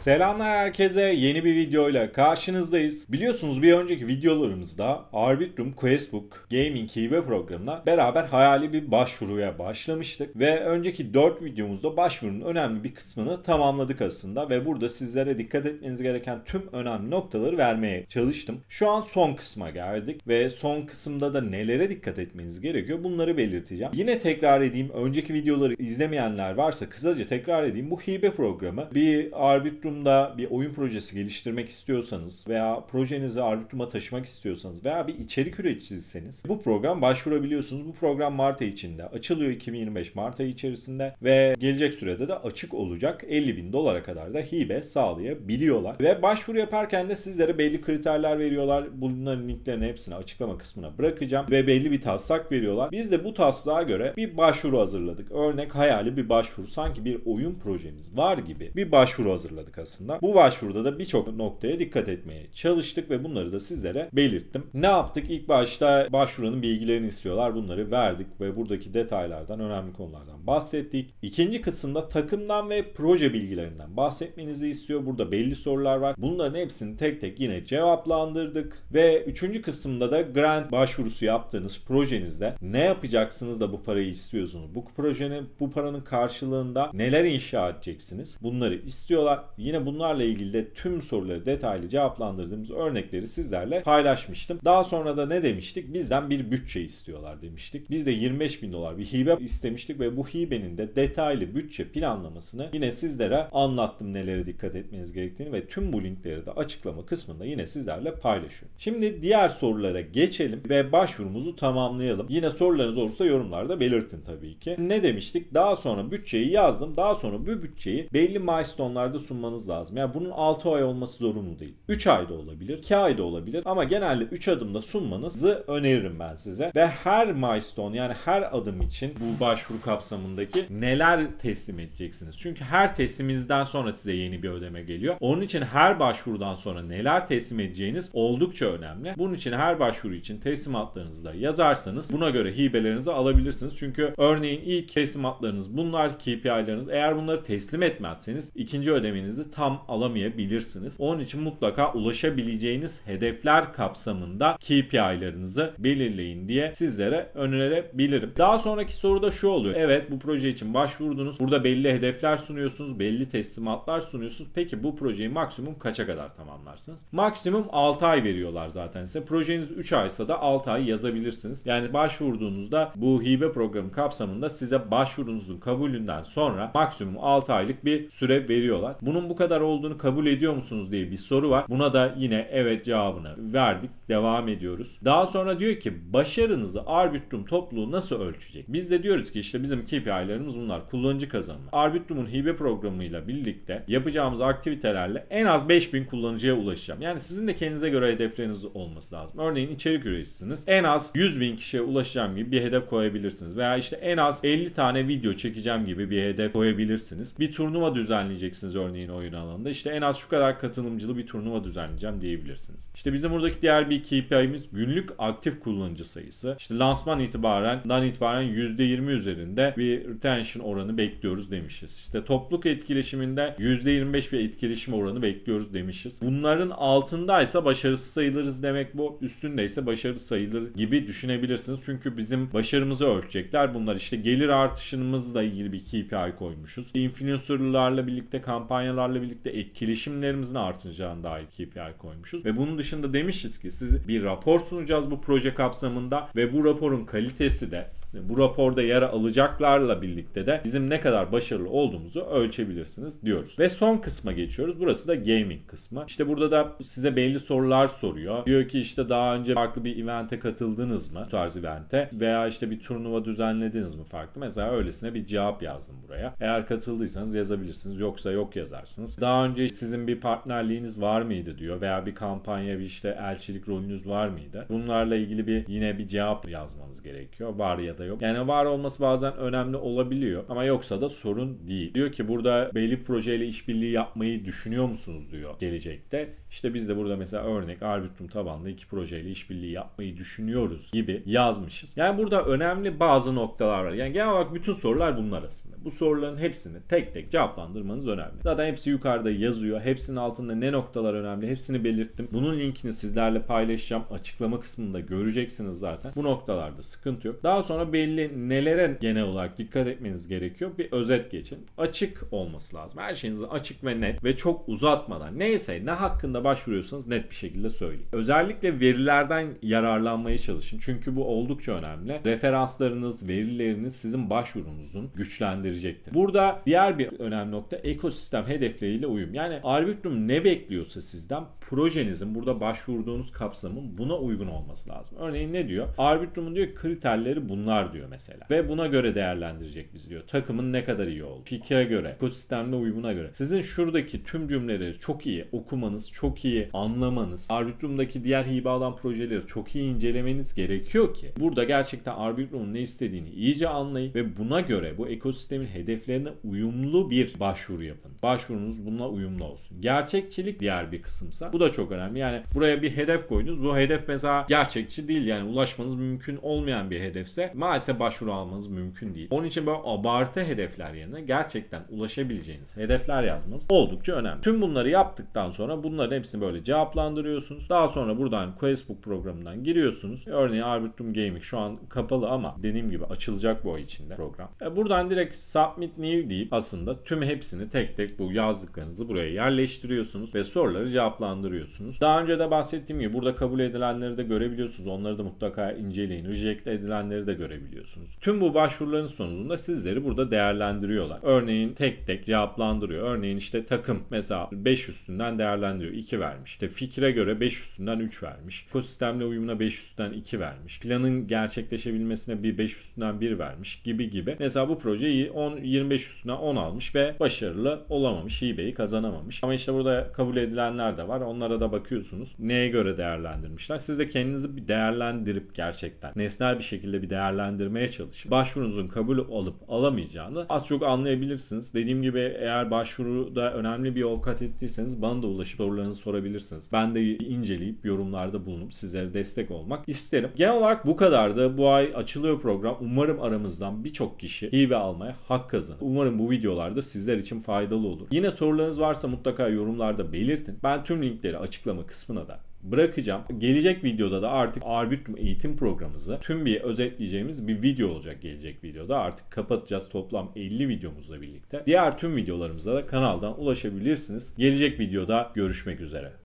Selamlar herkese yeni bir videoyla karşınızdayız. Biliyorsunuz bir önceki videolarımızda Arbitrum Questbook Gaming Hibe programına beraber hayali bir başvuruya başlamıştık ve önceki 4 videomuzda başvurunun önemli bir kısmını tamamladık aslında ve burada sizlere dikkat etmeniz gereken tüm önemli noktaları vermeye çalıştım. Şu an son kısma geldik ve son kısımda da nelere dikkat etmeniz gerekiyor bunları belirteceğim. Yine tekrar edeyim önceki videoları izlemeyenler varsa kısaca tekrar edeyim bu hibe programı bir Arbitrum Arbitrum'da bir oyun projesi geliştirmek istiyorsanız veya projenizi Arbitrum'a taşımak istiyorsanız veya bir içerik üreticiyseniz bu program başvurabiliyorsunuz. Bu program Mart ayı içinde açılıyor 2025 Mart ayı içerisinde ve gelecek sürede de açık olacak 50 bin dolara kadar da hibe sağlayabiliyorlar. Ve başvuru yaparken de sizlere belli kriterler veriyorlar. Bunların linklerini hepsini açıklama kısmına bırakacağım ve belli bir taslak veriyorlar. Biz de bu taslağa göre bir başvuru hazırladık. Örnek hayali bir başvuru sanki bir oyun projemiz var gibi bir başvuru hazırladık arkasında. Bu başvuruda da birçok noktaya dikkat etmeye çalıştık ve bunları da sizlere belirttim. Ne yaptık? İlk başta başvuranın bilgilerini istiyorlar. Bunları verdik ve buradaki detaylardan, önemli konulardan bahsettik. İkinci kısımda takımdan ve proje bilgilerinden bahsetmenizi istiyor. Burada belli sorular var. Bunların hepsini tek tek yine cevaplandırdık. Ve üçüncü kısımda da grant başvurusu yaptığınız projenizde ne yapacaksınız da bu parayı istiyorsunuz? Bu projenin, bu paranın karşılığında neler inşa edeceksiniz? Bunları istiyorlar. Yine Yine bunlarla ilgili de tüm soruları detaylı cevaplandırdığımız örnekleri sizlerle paylaşmıştım. Daha sonra da ne demiştik? Bizden bir bütçe istiyorlar demiştik. Biz de 25 bin dolar bir hibe istemiştik ve bu hibenin de detaylı bütçe planlamasını yine sizlere anlattım nelere dikkat etmeniz gerektiğini ve tüm bu linkleri de açıklama kısmında yine sizlerle paylaşıyorum. Şimdi diğer sorulara geçelim ve başvurumuzu tamamlayalım. Yine sorularınız olursa yorumlarda belirtin tabii ki. Ne demiştik? Daha sonra bütçeyi yazdım. Daha sonra bu bütçeyi belli milestone'larda sunmanız yapmanız lazım. Yani bunun 6 ay olması zorunlu değil. 3 da olabilir, 2 da olabilir ama genelde 3 adımda sunmanızı öneririm ben size. Ve her milestone yani her adım için bu başvuru kapsamındaki neler teslim edeceksiniz? Çünkü her tesliminizden sonra size yeni bir ödeme geliyor. Onun için her başvurudan sonra neler teslim edeceğiniz oldukça önemli. Bunun için her başvuru için teslimatlarınızı da yazarsanız buna göre hibelerinizi alabilirsiniz. Çünkü örneğin ilk teslimatlarınız bunlar KPI'leriniz. Eğer bunları teslim etmezseniz ikinci ödemenizi tam alamayabilirsiniz. Onun için mutlaka ulaşabileceğiniz hedefler kapsamında KPI'larınızı belirleyin diye sizlere önerebilirim. Daha sonraki soruda şu oluyor. Evet bu proje için başvurdunuz. Burada belli hedefler sunuyorsunuz. Belli teslimatlar sunuyorsunuz. Peki bu projeyi maksimum kaça kadar tamamlarsınız? Maksimum 6 ay veriyorlar zaten size. Projeniz 3 aysa da 6 ay yazabilirsiniz. Yani başvurduğunuzda bu hibe programı kapsamında size başvurunuzun kabulünden sonra maksimum 6 aylık bir süre veriyorlar. Bunun bu kadar olduğunu kabul ediyor musunuz diye bir soru var. Buna da yine evet cevabını verdik. Devam ediyoruz. Daha sonra diyor ki başarınızı arbitrum topluluğu nasıl ölçecek? Biz de diyoruz ki işte bizim KPI'lerimiz bunlar. Kullanıcı kazanımı. Arbitrum'un hibe programıyla birlikte yapacağımız aktivitelerle en az 5000 kullanıcıya ulaşacağım. Yani sizin de kendinize göre hedefleriniz olması lazım. Örneğin içerik üreticisiniz. En az 100 bin kişiye ulaşacağım gibi bir hedef koyabilirsiniz. Veya işte en az 50 tane video çekeceğim gibi bir hedef koyabilirsiniz. Bir turnuva düzenleyeceksiniz örneğin oyun oyun alanında işte en az şu kadar katılımcılı bir turnuva düzenleyeceğim diyebilirsiniz. İşte bizim buradaki diğer bir KPI'miz günlük aktif kullanıcı sayısı. İşte lansman itibaren, dan itibaren %20 üzerinde bir retention oranı bekliyoruz demişiz. İşte topluluk etkileşiminde %25 bir etkileşim oranı bekliyoruz demişiz. Bunların altındaysa başarısız sayılırız demek bu. Üstündeyse başarılı sayılır gibi düşünebilirsiniz. Çünkü bizim başarımızı ölçecekler. Bunlar işte gelir artışımızla ilgili bir KPI koymuşuz. Influencerlarla birlikte kampanyalarla onlarla birlikte etkileşimlerimizin artacağını dair KPI koymuşuz. Ve bunun dışında demişiz ki siz bir rapor sunacağız bu proje kapsamında ve bu raporun kalitesi de bu raporda yer alacaklarla birlikte de bizim ne kadar başarılı olduğumuzu ölçebilirsiniz diyoruz. Ve son kısma geçiyoruz. Burası da gaming kısmı. İşte burada da size belli sorular soruyor. Diyor ki işte daha önce farklı bir evente katıldınız mı? Bu tarz evente veya işte bir turnuva düzenlediniz mi farklı? Mesela öylesine bir cevap yazdım buraya. Eğer katıldıysanız yazabilirsiniz. Yoksa yok yazarsınız. Daha önce sizin bir partnerliğiniz var mıydı diyor veya bir kampanya bir işte elçilik rolünüz var mıydı? Bunlarla ilgili bir yine bir cevap yazmanız gerekiyor. Var ya da da yok. Yani var olması bazen önemli olabiliyor ama yoksa da sorun değil. Diyor ki burada belli projeyle işbirliği yapmayı düşünüyor musunuz diyor gelecekte. İşte biz de burada mesela örnek Arbitrum tabanlı iki projeyle işbirliği yapmayı düşünüyoruz gibi yazmışız. Yani burada önemli bazı noktalar var. Yani genel olarak bütün sorular bunlar aslında. Bu soruların hepsini tek tek cevaplandırmanız önemli. Zaten hepsi yukarıda yazıyor. Hepsinin altında ne noktalar önemli hepsini belirttim. Bunun linkini sizlerle paylaşacağım. Açıklama kısmında göreceksiniz zaten. Bu noktalarda sıkıntı yok. Daha sonra Belli nelere genel olarak dikkat etmeniz gerekiyor? Bir özet geçin. Açık olması lazım. Her şeyiniz açık ve net ve çok uzatmadan. Neyse ne hakkında başvuruyorsanız net bir şekilde söyleyin. Özellikle verilerden yararlanmaya çalışın. Çünkü bu oldukça önemli. Referanslarınız, verileriniz sizin başvurunuzun güçlendirecektir. Burada diğer bir önemli nokta ekosistem hedefleriyle uyum. Yani Arbitrum ne bekliyorsa sizden projenizin burada başvurduğunuz kapsamın buna uygun olması lazım. Örneğin ne diyor? Arbitrum'un diyor kriterleri bunlar diyor mesela. Ve buna göre değerlendirecek biz diyor. Takımın ne kadar iyi oldu. Fikre göre, ekosistemle uyumuna göre. Sizin şuradaki tüm cümleleri çok iyi okumanız, çok iyi anlamanız, Arbitrum'daki diğer hibe alan projeleri çok iyi incelemeniz gerekiyor ki burada gerçekten Arbitrum'un ne istediğini iyice anlayın ve buna göre bu ekosistemin hedeflerine uyumlu bir başvuru yapın. Başvurunuz bununla uyumlu olsun. Gerçekçilik diğer bir kısımsa bu da çok önemli. Yani buraya bir hedef koydunuz. Bu hedef mesela gerçekçi değil yani ulaşmanız mümkün olmayan bir hedefse maalesef başvuru almanız mümkün değil. Onun için böyle abartı hedefler yerine gerçekten ulaşabileceğiniz hedefler yazmanız oldukça önemli. Tüm bunları yaptıktan sonra bunların hepsini böyle cevaplandırıyorsunuz. Daha sonra buradan Questbook programından giriyorsunuz. Örneğin Arbitrum Gaming şu an kapalı ama dediğim gibi açılacak bu ay içinde program. E buradan direkt Submit New deyip aslında tüm hepsini tek tek bu yazdıklarınızı buraya yerleştiriyorsunuz ve soruları cevaplandırıyorsunuz kaldırıyorsunuz. Daha önce de bahsettiğim gibi burada kabul edilenleri de görebiliyorsunuz. Onları da mutlaka inceleyin. Reject edilenleri de görebiliyorsunuz. Tüm bu başvuruların sonucunda sizleri burada değerlendiriyorlar. Örneğin tek tek cevaplandırıyor. Örneğin işte takım mesela 5 üstünden değerlendiriyor. 2 vermiş. İşte fikre göre 5 üstünden 3 vermiş. Ekosistemle uyumuna 5 üstünden 2 vermiş. Planın gerçekleşebilmesine bir 5 üstünden 1 vermiş gibi gibi. Mesela bu projeyi 10 25 üstüne 10 almış ve başarılı olamamış. Hibeyi kazanamamış. Ama işte burada kabul edilenler de var. Onlar Onlara da bakıyorsunuz. Neye göre değerlendirmişler? Siz de kendinizi bir değerlendirip gerçekten nesnel bir şekilde bir değerlendirmeye çalışın. Başvurunuzun kabul olup alamayacağını az çok anlayabilirsiniz. Dediğim gibi eğer başvuruda önemli bir avukat ettiyseniz bana da ulaşıp sorularınızı sorabilirsiniz. Ben de inceleyip yorumlarda bulunup sizlere destek olmak isterim. Genel olarak bu kadardı. Bu ay açılıyor program. Umarım aramızdan birçok kişi hibe almaya hak kazanır. Umarım bu videolarda sizler için faydalı olur. Yine sorularınız varsa mutlaka yorumlarda belirtin. Ben tüm linkleri linkleri açıklama kısmına da bırakacağım. Gelecek videoda da artık Arbitrum eğitim programımızı tüm bir özetleyeceğimiz bir video olacak gelecek videoda. Artık kapatacağız toplam 50 videomuzla birlikte. Diğer tüm videolarımıza da kanaldan ulaşabilirsiniz. Gelecek videoda görüşmek üzere.